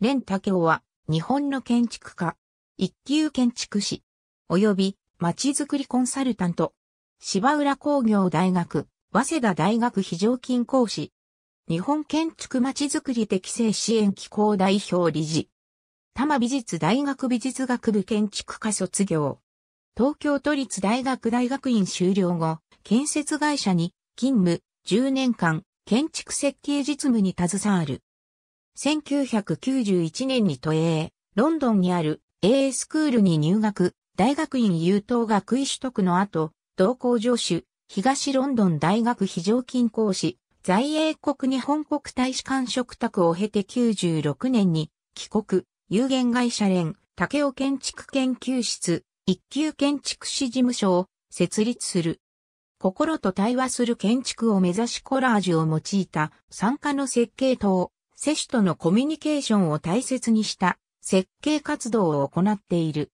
レンタ教は、日本の建築家、一級建築士、及び、ちづくりコンサルタント、芝浦工業大学、早稲田大学非常勤講師、日本建築ちづくり適正支援機構代表理事、多摩美術大学美術学部建築科卒業、東京都立大学大学院修了後、建設会社に勤務10年間建築設計実務に携わる。1991年に都営、ロンドンにある AA スクールに入学、大学院優等学位取得の後、同校上手、東ロンドン大学非常勤講師、在英国日本国大使館職宅を経て96年に、帰国、有限会社連、竹尾建築研究室、一級建築士事務所を設立する。心と対話する建築を目指しコラージュを用いた参加の設計等、世主とのコミュニケーションを大切にした設計活動を行っている。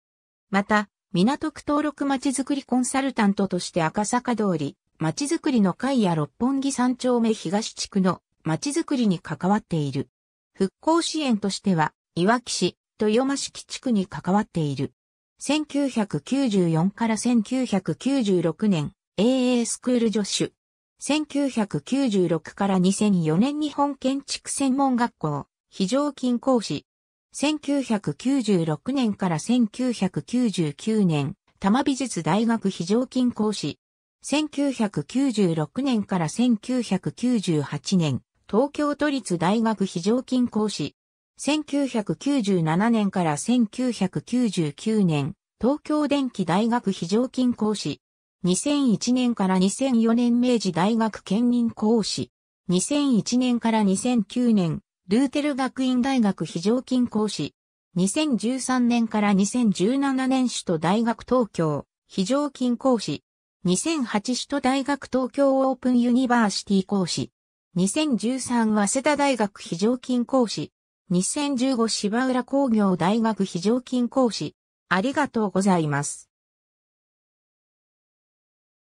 また、港区登録まちづくりコンサルタントとして赤坂通り、まちづくりの会や六本木三丁目東地区のまちづくりに関わっている。復興支援としては、いわき市、豊間敷地区に関わっている。1994から1996年、AA スクール助手、1996から2004年日本建築専門学校、非常勤講師。1996年から1999年、多摩美術大学非常勤講師。1996年から1998年、東京都立大学非常勤講師。1997年から1999年、東京電機大学非常勤講師。2001年から2004年明治大学兼任講師。2001年から2009年、ルーテル学院大学非常勤講師。2013年から2017年首都大学東京、非常勤講師。2008首都大学東京オープンユニバーシティ講師。2013早稲田大学非常勤講師。2015芝浦工業大学非常勤講師。ありがとうございます。